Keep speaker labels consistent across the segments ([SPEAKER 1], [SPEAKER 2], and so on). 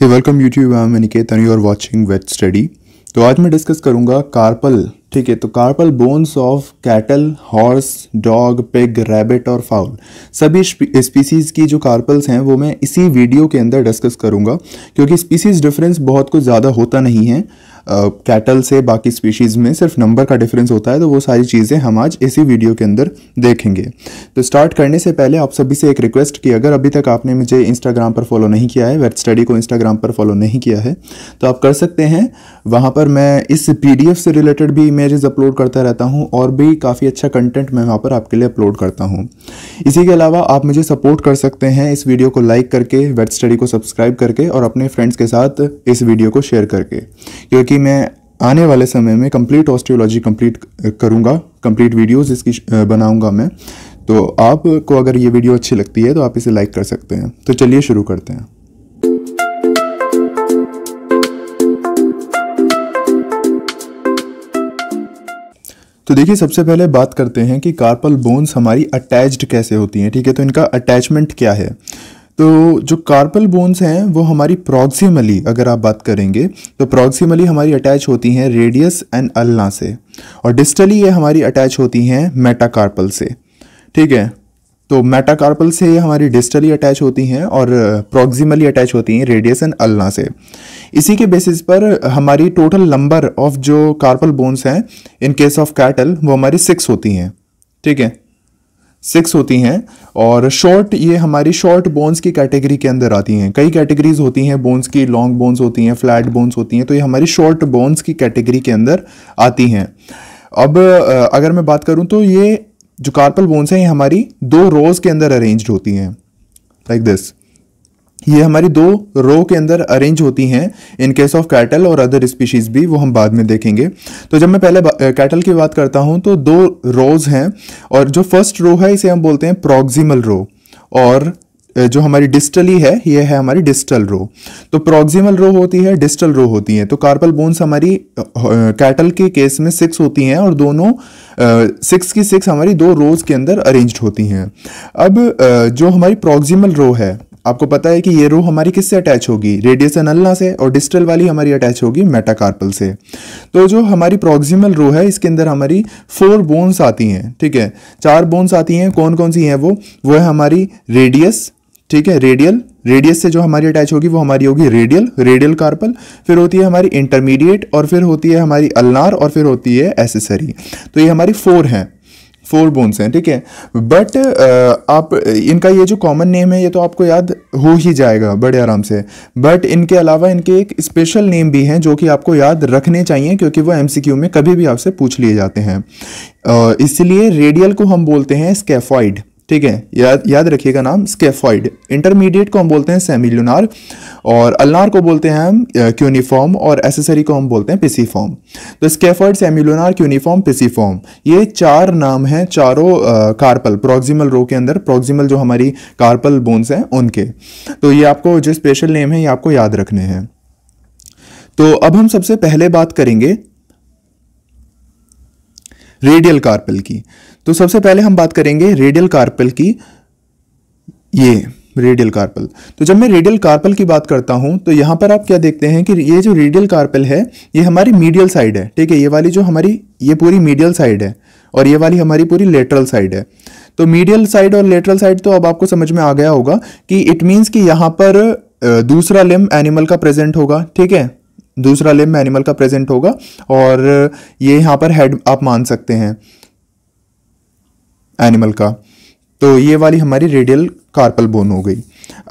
[SPEAKER 1] hey welcome YouTube I am Aniket and you are watching vet study तो आज मैं discuss करूंगा कार्पल ठीक है तो carpal bones of cattle horse dog pig rabbit और फाउल सभी स्पीसीज़ की जो कार्पल्स हैं वो मैं इसी वीडियो के अंदर डिस्कस करूंगा क्योंकि स्पीसीज़ डिफरेंस बहुत कुछ ज़्यादा होता नहीं है कैटल से बाकी स्पीशीज़ में सिर्फ नंबर का डिफरेंस होता है तो वो सारी चीज़ें हम आज इसी वीडियो के अंदर देखेंगे तो स्टार्ट करने से पहले आप सभी से एक रिक्वेस्ट कि अगर अभी तक आपने मुझे इंस्टाग्राम पर फॉलो नहीं किया है वेब स्टडी को इंस्टाग्राम पर फॉलो नहीं किया है तो आप कर सकते हैं वहाँ पर मैं इस पी से रिलेटेड भी इमेजेस अपलोड करता रहता हूँ और भी काफ़ी अच्छा कंटेंट मैं वहाँ पर आपके लिए अपलोड करता हूँ इसी के अलावा आप मुझे सपोर्ट कर सकते हैं इस वीडियो को लाइक करके वेब स्टडी को सब्सक्राइब करके और अपने फ्रेंड्स के साथ इस वीडियो को शेयर करके क्योंकि मैं आने वाले समय में कंप्लीट ऑस्ट्रियोलॉजी कंप्लीट करूँगा कंप्लीट वीडियोस इसकी बनाऊँगा मैं तो आपको अगर ये वीडियो अच्छी लगती है तो आप इसे लाइक कर सकते हैं तो चलिए शुरू करते हैं तो देखिए सबसे पहले बात करते हैं कि कार्पल बोन्स हमारी अटैच्ड कैसे होती हैं ठीक है तो इनका अटैचमेंट क्या है तो जो कार्पल बोन्स हैं वो हमारी प्रॉक्सीमली अगर आप बात करेंगे तो प्रॉक्सीमली हमारी अटैच होती हैं रेडियस एंड अल्ना से और डिस्टली ये हमारी अटैच होती हैं मेटाकार्पल से ठीक है तो मेटाकार्पल से हमारी डिस्टली अटैच होती हैं और प्रॉक्सिमली अटैच होती हैं रेडियस एंड अल्ना से इसी के बेसिस पर हमारी टोटल नंबर ऑफ जो कार्पल बोन्स हैं इन केस ऑफ कैटल वो हमारी सिक्स होती हैं ठीक है सिक्स होती हैं और शॉर्ट ये हमारी शॉर्ट बोन्स की कैटेगरी के अंदर आती हैं कई कैटेगरीज होती हैं बोन्स की लॉन्ग बोन्स होती हैं फ्लैट बोन्स होती हैं तो ये हमारी शॉर्ट बोन्स की कैटेगरी के अंदर आती हैं अब अगर मैं बात करूँ तो ये जो कार्पल बोन्स हैं ये हमारी दो रोज़ के अंदर अरेंज होती हैं लाइक like दिस ये हमारी दो रो के अंदर अरेंज होती हैं इन केस ऑफ कैटल और अदर स्पीशीज़ भी वो हम बाद में देखेंगे तो जब मैं पहले कैटल की बात करता हूँ तो दो रोज हैं और जो फर्स्ट रो है इसे हम बोलते हैं प्रोक्सिमल रो और जो हमारी डिस्टली है ये है हमारी डिस्टल रो तो प्रोक्सिमल रो होती है डिस्टल रो होती है तो कार्पल बोन्स हमारी कैटल के केस में सिक्स होती हैं और दोनों सिक्स की सिक्स हमारी दो रोज के अंदर अरेंज्ड होती हैं अब जो हमारी प्रोक्सिमल रो है आपको पता है कि ये रो हमारी किससे अटैच होगी रेडियस अनलना से और डिस्टल वाली हमारी अटैच होगी मेटाकार्पल से तो जो हमारी प्रोक्सिमल रो है इसके अंदर हमारी फोर बोन्स आती हैं ठीक है चार बोन्स आती हैं कौन कौन सी हैं वो वो है हमारी रेडियस ठीक है रेडियल रेडियस से जो हमारी अटैच होगी वो हमारी होगी रेडियल रेडियल कार्पल फिर होती है हमारी इंटरमीडिएट और फिर होती है हमारी अल्नार और फिर होती है एसेसरी तो ये हमारी फोर हैं फोर बोन्स हैं ठीक है बट आप इनका ये जो कॉमन नेम है ये तो आपको याद हो ही जाएगा बड़े आराम से बट इनके अलावा इनके एक स्पेशल नेम भी हैं जो कि आपको याद रखने चाहिए क्योंकि वो एमसीक्यू में कभी भी आपसे पूछ लिए जाते हैं इसलिए रेडियल को हम बोलते हैं स्केफॉइड ठीक है याद याद रखिएगा नाम स्केफॉइड इंटरमीडिएट को हम बोलते हैं लूनार और अल्नार को बोलते हैं हम क्यूनिफॉर्म और एसेसरी को हम बोलते हैं पिसीफॉर्म तो स्केफॉइड लूनार क्यूनिफॉर्म पिसीफॉर्म ये चार नाम हैं चारों कार्पल प्रोक्सिमल रो के अंदर प्रोक्सिमल जो हमारी कार्पल बोन्स हैं उनके तो ये आपको जो स्पेशल नेम है ये आपको याद रखने हैं तो अब हम सबसे पहले बात करेंगे रेडियल कार्पल की तो सबसे पहले हम बात करेंगे रेडियल कार्पल की ये रेडियल कार्पल तो जब मैं रेडियल कार्पल की बात करता हूं तो यहां पर आप क्या देखते हैं कि ये जो रेडियल कार्पल है ये हमारी मीडियल साइड है ठीक है ये वाली जो हमारी ये पूरी मीडियल साइड है और ये वाली हमारी पूरी लेटरल साइड है तो मीडियल साइड और लेटरल साइड तो अब आपको समझ में आ गया होगा कि इट मीन्स कि यहाँ पर दूसरा लिम एनिमल का प्रेजेंट होगा ठीक है दूसरा लिम्ब एनिमल का प्रेजेंट होगा और ये यहाँ पर हेड आप मान सकते हैं एनिमल का तो ये वाली हमारी रेडियल कार्पल बोन हो गई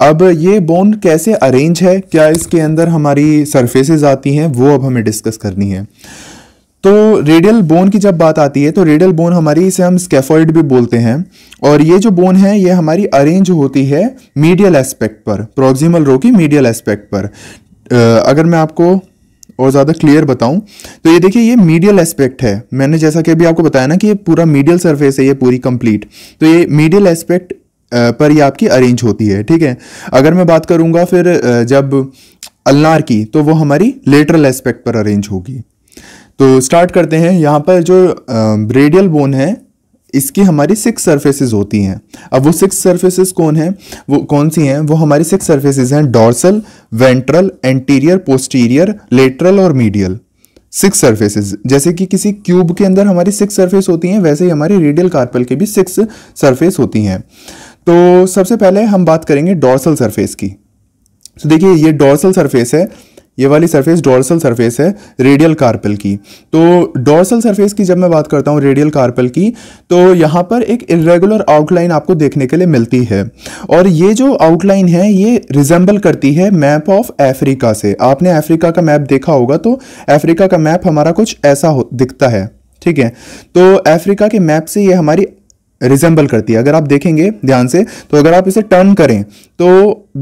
[SPEAKER 1] अब ये बोन कैसे अरेंज है क्या इसके अंदर हमारी सरफेसेस आती हैं वो अब हमें डिस्कस करनी है तो रेडियल बोन की जब बात आती है तो रेडियल बोन हमारी इसे हम स्केफॉइड भी बोलते हैं और ये जो बोन है ये हमारी अरेंज होती है मीडियल एस्पेक्ट पर प्रोक्सिमल रो की मीडियल एस्पेक्ट पर अगर मैं आपको और ज़्यादा क्लियर बताऊं तो ये देखिए ये मीडियल एस्पेक्ट है मैंने जैसा कि अभी आपको बताया ना कि ये पूरा मीडियल सरफेस है ये पूरी कंप्लीट तो ये मीडियल एस्पेक्ट पर ये आपकी अरेंज होती है ठीक है अगर मैं बात करूंगा फिर जब अलनार की तो वो हमारी लेटरल एस्पेक्ट पर अरेंज होगी तो स्टार्ट करते हैं यहाँ पर जो रेडियल बोन है इसकी हमारी सिक्स सर्फेसिस होती हैं अब वो सिक्स सर्फेसिस कौन हैं वो कौन सी हैं वो हमारी सिक्स सर्फेसिस हैं dorsal ventral anterior posterior lateral और मीडियल सिक्स सर्फेसिस जैसे कि किसी क्यूब के अंदर हमारी सिक्स सर्फेस होती हैं वैसे ही हमारी रेडियल कार्पल के भी सिक्स सर्फेस होती हैं तो सबसे पहले हम बात करेंगे डॉर्सल सर्फेस की तो देखिए ये डॉर्सल सर्फेस है ये वाली सरफेस डोर्सल सरफेस है रेडियल कार्पल की तो डोर्सल सरफेस की जब मैं बात करता हूँ रेडियल कार्पल की तो यहाँ पर एक इरेगुलर आउटलाइन आपको देखने के लिए मिलती है और ये जो आउटलाइन है ये रिजेंबल करती है मैप ऑफ अफ्रीका से आपने अफ्रीका का मैप देखा होगा तो अफ्रीका का मैप हमारा कुछ ऐसा हो दिखता है ठीक है तो अफ्रीका के मैप से ये हमारी रिजेंबल करती है अगर आप देखेंगे ध्यान से तो अगर आप इसे टर्न करें तो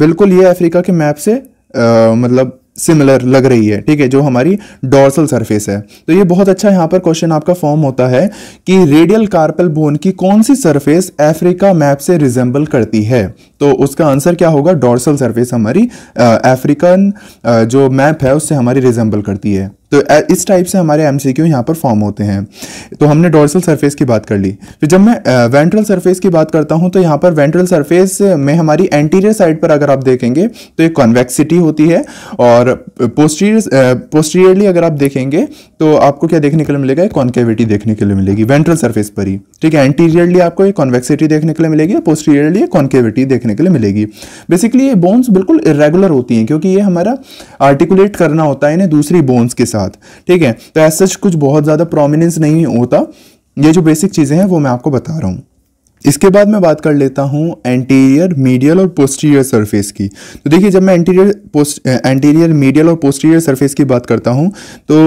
[SPEAKER 1] बिल्कुल ये अफ्रीका के मैप से आ, मतलब सिमिलर लग रही है ठीक है जो हमारी डॉर्सल सरफेस है तो ये बहुत अच्छा यहाँ पर क्वेश्चन आपका फॉर्म होता है कि रेडियल कार्पल बोन की कौन सी सरफेस अफ्रीका मैप से रिजेंबल करती है तो उसका आंसर क्या होगा डॉर्सल सरफेस हमारी अफ्रीकन जो मैप है उससे हमारी रिजेंबल करती है तो इस टाइप से हमारे एम सी क्यू यहाँ पर फॉर्म होते हैं तो हमने डोर्सल सरफेस की बात कर ली फिर जब मैं वेंट्रल सरफेस की बात करता हूँ तो यहाँ पर वेंट्रल सरफेस में हमारी एंटीरियर साइड पर अगर आप देखेंगे तो एक कॉन्वेक्सिटी होती है और पोस्टीरियर पोस्टीरियरली अगर आप देखेंगे तो आपको क्या देखने के लिए मिलेगा एक कॉन्केविटी देखने के लिए मिलेगी वेंट्रल सर्फेस पर ही ठीक है एंटीरियरली आपको एक कॉन्वेक्सिटी देखने के लिए मिलेगी और पोस्टीरियरली कॉन्केविटी देखने के लिए मिलेगी बेसिकली ये बोन्स बिल्कुल इरेगुलर होती हैं क्योंकि ये हमारा आर्टिकुलेट करना होता है इन्हें दूसरी बोन्स के साथ साथ ठीक है तो एज सच कुछ बहुत ज़्यादा प्रोमिनेंस नहीं होता ये जो बेसिक चीज़ें हैं वो मैं आपको बता रहा हूँ इसके बाद मैं बात कर लेता हूँ एंटीरियर मीडियल और पोस्टीरियर सरफेस की तो देखिए जब मैं एंटीरियर पोस्ट एंटीरियर मीडियल और पोस्टीरियर सरफेस की बात करता हूँ तो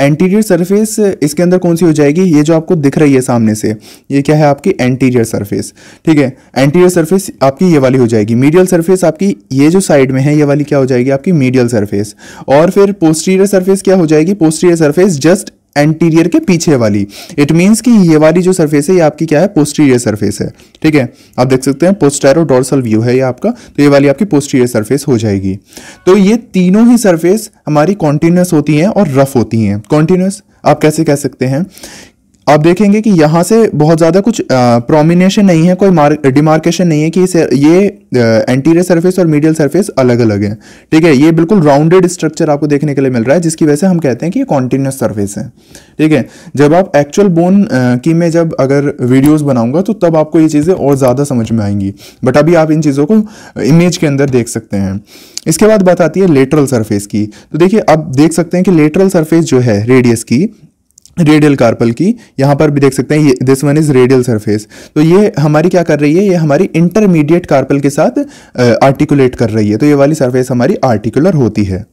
[SPEAKER 1] एंटीरियर सरफेस इसके अंदर कौन सी हो जाएगी ये जो आपको दिख रही है सामने से ये क्या है आपकी एंटीरियर सरफेस ठीक है एंटीरियर सरफेस आपकी ये वाली हो जाएगी मीडियल सरफेस आपकी ये जो साइड में है ये वाली क्या हो जाएगी आपकी मीडियल सरफेस और फिर पोस्टीरियर सरफेस क्या हो जाएगी पोस्टीरियर सरफेस जस्ट एंटीरियर के पीछे वाली इट मीन्स कि ये वाली जो सरफेस है ये आपकी क्या है पोस्टीरियर सरफेस है ठीक है आप देख सकते हैं पोस्टेरो डोर्सल व्यू है ये आपका तो ये वाली आपकी पोस्टीरियर सरफेस हो जाएगी तो ये तीनों ही सरफेस हमारी कॉन्टिन्यूस होती हैं और रफ होती हैं कॉन्टिन्यूस आप कैसे कह सकते हैं आप देखेंगे कि यहाँ से बहुत ज़्यादा कुछ प्रोमिनेशन नहीं है कोई डिमार्केशन नहीं है कि इसे ये एंटीरियर सरफेस और मीडियल सरफेस अलग अलग है ठीक है ये बिल्कुल राउंडेड स्ट्रक्चर आपको देखने के लिए मिल रहा है जिसकी वजह से हम कहते हैं कि ये कॉन्टीन्यूस सर्फेस है ठीक है जब आप एक्चुअल बोन की मैं जब अगर वीडियोज़ बनाऊँगा तो तब आपको ये चीज़ें और ज़्यादा समझ में आएंगी बट अभी आप इन चीज़ों को इमेज के अंदर देख सकते हैं इसके बाद बात आती है लेटरल सरफेस की तो देखिए आप देख सकते हैं कि लेटरल सरफेस जो है रेडियस की रेडियल कार्पल की यहाँ पर भी देख सकते हैं ये this one is radial surface तो ये हमारी क्या कर रही है ये हमारी इंटरमीडिएट कार्पल के साथ आर्टिकुलेट कर रही है तो ये वाली सरफेस हमारी आर्टिकुलर होती है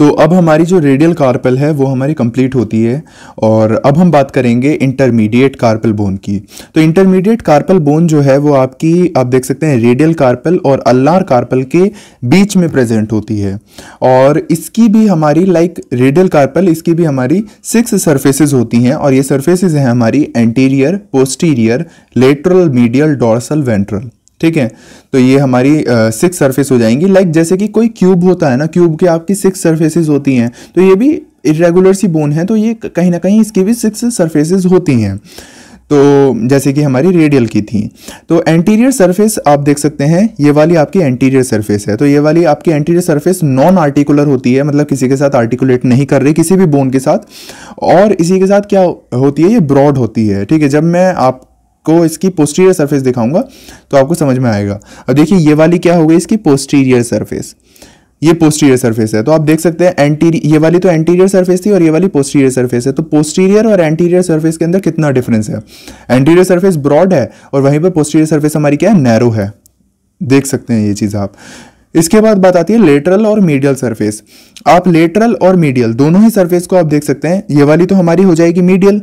[SPEAKER 1] तो अब हमारी जो रेडियल कार्पल है वो हमारी कंप्लीट होती है और अब हम बात करेंगे इंटरमीडिएट कार्पल बोन की तो इंटरमीडिएट कार्पल बोन जो है वो आपकी आप देख सकते हैं रेडियल कार्पल और अल्लार कार्पल के बीच में प्रेजेंट होती है और इसकी भी हमारी लाइक रेडियल कार्पल इसकी भी हमारी सिक्स सर्फेसिस होती हैं और ये सर्फेसिस हैं हमारी anterior posterior lateral medial dorsal ventral ठीक है तो ये हमारी सिक्स सरफेस हो जाएंगी लाइक like जैसे कि कोई क्यूब होता है ना क्यूब के आपकी सिक्स सरफेसेस होती हैं तो ये भी इरेगुलर सी बोन है तो ये कहीं ना कहीं इसकी भी सिक्स सरफेसेस होती हैं तो जैसे कि हमारी रेडियल की थी तो एंटीरियर सरफेस आप देख सकते हैं ये वाली आपकी एंटीरियर सरफेस है तो ये वाली आपकी एंटीरियर सरफेस नॉन आर्टिकुलर होती है मतलब किसी के साथ आर्टिकुलेट नहीं कर रही किसी भी बोन के साथ और इसी के साथ क्या होती है ये ब्रॉड होती है ठीक है जब मैं आप को इसकी पोस्टीरियर सरफेस दिखाऊंगा तो आपको समझ में आएगा और देखिए ये वाली क्या हो गई इसकी पोस्टीरियर सरफेस ये पोस्टीरियर सरफेस है तो आप देख सकते हैं एंटीरियर ये वाली तो एंटीरियर सरफेस थी और ये वाली पोस्टीरियर सरफेस है तो पोस्टीरियर और एंटीरियर सरफेस के अंदर कितना डिफरेंस है एंटीरियर सरफेस ब्रॉड है और वहीं पर पोस्टीरियर सरफेस हमारी क्या है नैरो है देख सकते हैं ये चीज़ आप इसके बाद बात आती है लेटरल और मीडियल सरफेस आप लेटरल और मीडियल दोनों ही सरफेस को आप देख सकते हैं ये वाली तो हमारी हो जाएगी मीडियल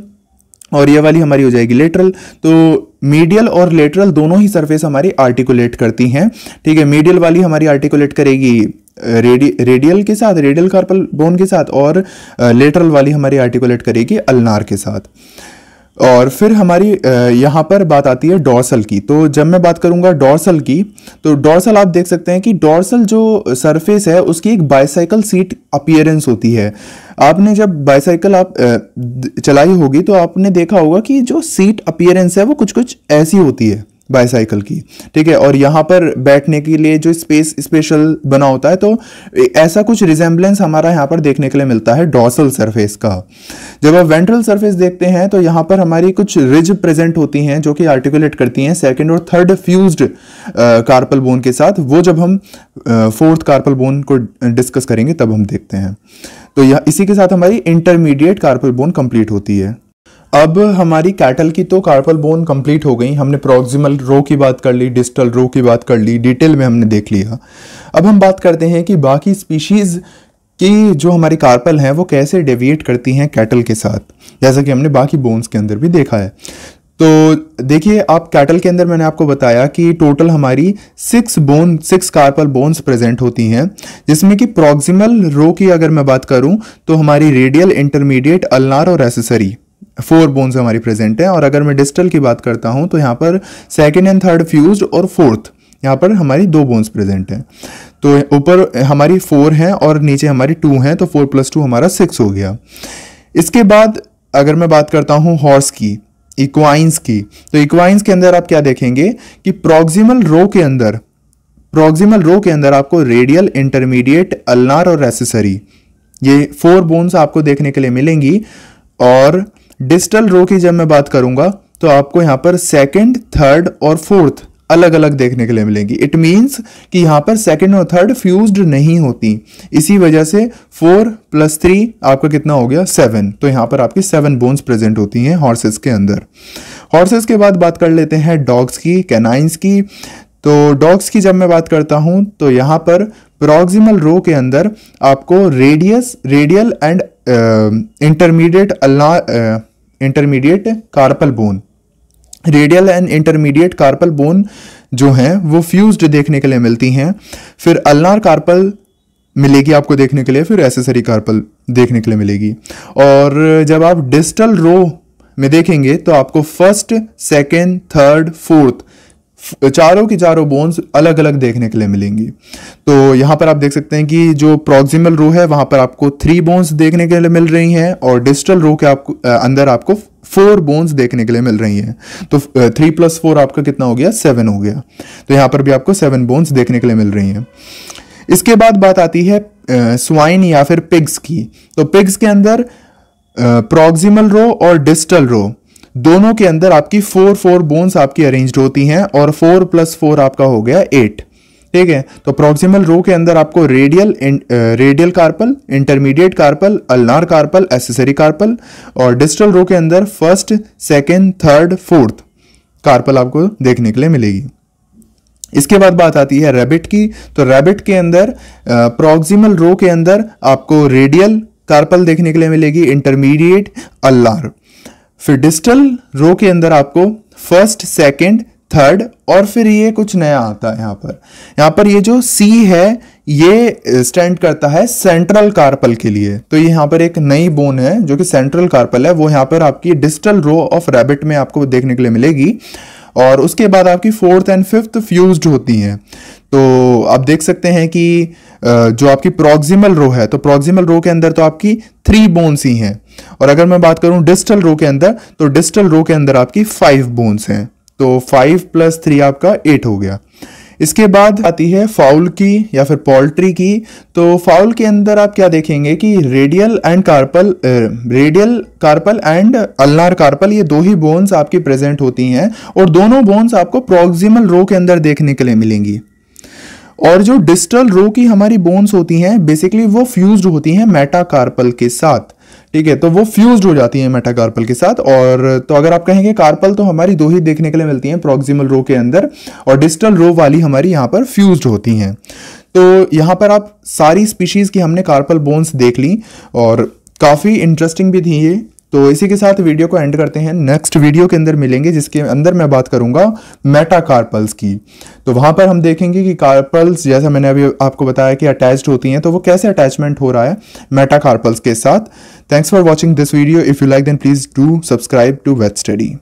[SPEAKER 1] और ये वाली हमारी हो जाएगी लेटरल तो मीडियल और लेटरल दोनों ही सरफेस हमारी आर्टिकुलेट करती हैं ठीक है मीडियल वाली हमारी आर्टिकुलेट करेगी रेडि रेडियल के साथ रेडियल कार्पल बोन के साथ और लेटरल वाली हमारी आर्टिकुलेट करेगी अल्नार के साथ और फिर हमारी यहाँ पर बात आती है डॉर्सल की तो जब मैं बात करूँगा डॉर्सल की तो डॉर्सल आप देख सकते हैं कि डॉर्सल जो सरफेस है उसकी एक बाइसाइकिल सीट अपियरेंस होती है आपने जब बाइसाइकल आप चलाई होगी तो आपने देखा होगा कि जो सीट अपियरेंस है वो कुछ कुछ ऐसी होती है बाईसाइकिल की ठीक है और यहाँ पर बैठने के लिए जो स्पेस स्पेशल बना होता है तो ऐसा कुछ रिजेंबलेंस हमारा यहाँ पर देखने के लिए मिलता है डॉसल सरफेस का जब आप वेंट्रल सरफेस देखते हैं तो यहाँ पर हमारी कुछ रिज प्रेजेंट होती हैं जो कि आर्टिकुलेट करती हैं सेकेंड और थर्ड फ्यूज्ड कार्पल बोन के साथ वो जब हम फोर्थ कार्पल बोन को डिस्कस करेंगे तब हम देखते हैं तो यह इसी के साथ हमारी इंटरमीडिएट कार्पल बोन कंप्लीट होती है अब हमारी कैटल की तो कार्पल बोन कंप्लीट हो गई हमने प्रोक्सिमल रो की बात कर ली डिस्टल रो की बात कर ली डिटेल में हमने देख लिया अब हम बात करते हैं कि बाकी स्पीशीज़ कि जो हमारी कार्पल हैं वो कैसे डेविएट करती हैं कैटल के साथ जैसा कि हमने बाकी बोन्स के अंदर भी देखा है तो देखिए आप कैटल के अंदर मैंने आपको बताया कि टोटल हमारी six bone six carpal bones present होती हैं जिसमें कि प्रॉक्सिमल रो की अगर मैं बात करूं तो हमारी रेडियल इंटरमीडिएट अल्नार और एसेसरी फोर बोन्स हमारी प्रेजेंट है और अगर मैं डिस्टल की बात करता हूँ तो यहाँ पर सेकेंड एंड थर्ड फ्यूज और फोर्थ यहाँ पर हमारी दो बोन्स प्रेजेंट हैं तो ऊपर हमारी फोर हैं और नीचे हमारी टू हैं तो फोर प्लस टू हमारा सिक्स हो गया इसके बाद अगर मैं बात करता हूँ हॉर्स की इक्वाइंस की तो इक्वाइंस के अंदर आप क्या देखेंगे कि प्रॉक्सिमल रो के अंदर प्रॉक्सिमल रो के अंदर आपको रेडियल इंटरमीडिएट अल्नार और रेसेसरी ये फोर बोन्स आपको देखने के लिए मिलेंगी और डिजिटल रो की जब मैं बात करूंगा तो आपको यहां पर सेकंड थर्ड और फोर्थ अलग अलग देखने के लिए मिलेंगी इट मीन्स कि यहां पर सेकेंड और थर्ड फ्यूज्ड नहीं होती इसी वजह से फोर प्लस थ्री आपका कितना हो गया सेवन तो यहां पर आपकी सेवन बोन्स प्रेजेंट होती हैं हॉर्सेस के अंदर हॉर्सेस के बाद बात कर लेते हैं डॉग्स की कैनाइंस की तो डॉग्स की जब मैं बात करता हूं तो यहां पर प्रोक्सिमल रो के अंदर आपको radius radial and intermediate ulna intermediate carpal bone radial and intermediate carpal bone जो हैं वो फ्यूज्ड देखने के लिए मिलती हैं फिर अल्नार कार्पल मिलेगी आपको देखने के लिए फिर एसेसरी कार्पल देखने के लिए मिलेगी और जब आप डिस्टल रो में देखेंगे तो आपको फर्स्ट सेकेंड थर्ड फोर्थ चारों की चारों बोन्स अलग अलग देखने के लिए मिलेंगी तो यहाँ पर आप देख सकते हैं कि जो प्रॉक्सिमल रो है वहाँ पर आपको थ्री बोन्स देखने के लिए मिल रही हैं और डिस्टल रो के आपको अंदर आपको फोर बोन्स देखने के लिए मिल रही हैं तो थ्री प्लस फोर आपका कितना हो गया सेवन हो गया तो यहाँ पर भी आपको सेवन बोन्स देखने के लिए मिल रही हैं इसके बाद बात आती है स्वाइन या फिर पिग्स की तो पिग्स के अंदर प्रॉक्सिमल रो और डिस्टल रो दोनों के अंदर आपकी फोर फोर बोन्स आपकी अरेंज्ड होती हैं और फोर प्लस फोर आपका हो गया एट ठीक है तो प्रोक्सिमल रो के अंदर आपको radial radial carpal intermediate carpal ulnar carpal accessory carpal और डिस्टल रो के अंदर first second third fourth carpal आपको देखने के लिए मिलेगी इसके बाद बात आती है रैबिट की तो रैबिट के अंदर प्रोक्सिमल uh, रो के अंदर आपको रेडियल कार्पल देखने के लिए मिलेगी इंटरमीडिएट अल्लार फिर डिस्टल रो के अंदर आपको फर्स्ट सेकंड थर्ड और फिर ये कुछ नया आता है यहाँ पर यहाँ पर ये जो सी है ये स्टैंड करता है सेंट्रल कार्पल के लिए तो ये यहाँ पर एक नई बोन है जो कि सेंट्रल कार्पल है वो यहाँ पर आपकी डिस्टल रो ऑफ रैबिट में आपको देखने के लिए मिलेगी और उसके बाद आपकी फोर्थ एंड फिफ्थ फ्यूज्ड होती हैं तो आप देख सकते हैं कि जो आपकी प्रोक्सिमल रो है तो प्रोक्सिमल रो के अंदर तो आपकी थ्री बोन्स ही हैं और अगर मैं बात करूं डिस्टल रो के अंदर तो डिस्टल रो के अंदर आपकी फाइव बोन्स हैं तो फाइव प्लस थ्री आपका एट हो गया इसके बाद आती है फाउल की या फिर पोल्ट्री की तो फाउल के अंदर आप क्या देखेंगे कि radial and carpal radial carpal and ulnar carpal ये दो ही बोन्स आपकी प्रेजेंट होती हैं और दोनों बोन्स आपको प्रोक्सिमल रो के अंदर देखने के लिए मिलेंगी और जो डिस्टल रो की हमारी बोन्स होती हैं बेसिकली वो फ्यूज्ड होती हैं मेटाकार्पल के साथ ठीक है तो वो फ्यूज हो जाती है मेटाकार्पल के साथ और तो अगर आप कहेंगे कार्पल तो हमारी दो ही देखने के लिए मिलती हैं प्रोक्सिमल रो के अंदर और डिस्टल रो वाली हमारी यहाँ पर फ्यूज होती हैं तो यहाँ पर आप सारी स्पीशीज़ की हमने कार्पल बोन्स देख ली और काफ़ी इंटरेस्टिंग भी थी ये तो इसी के साथ वीडियो को एंड करते हैं नेक्स्ट वीडियो के अंदर मिलेंगे जिसके अंदर मैं बात करूंगा मेटा कार्पल्स की तो वहां पर हम देखेंगे कि कार्पल्स जैसा मैंने अभी आपको बताया कि अटैच्ड होती हैं तो वो कैसे अटैचमेंट हो रहा है मेटा कार्पल्स के साथ thanks for watching this video if you like then please do subscribe to vet study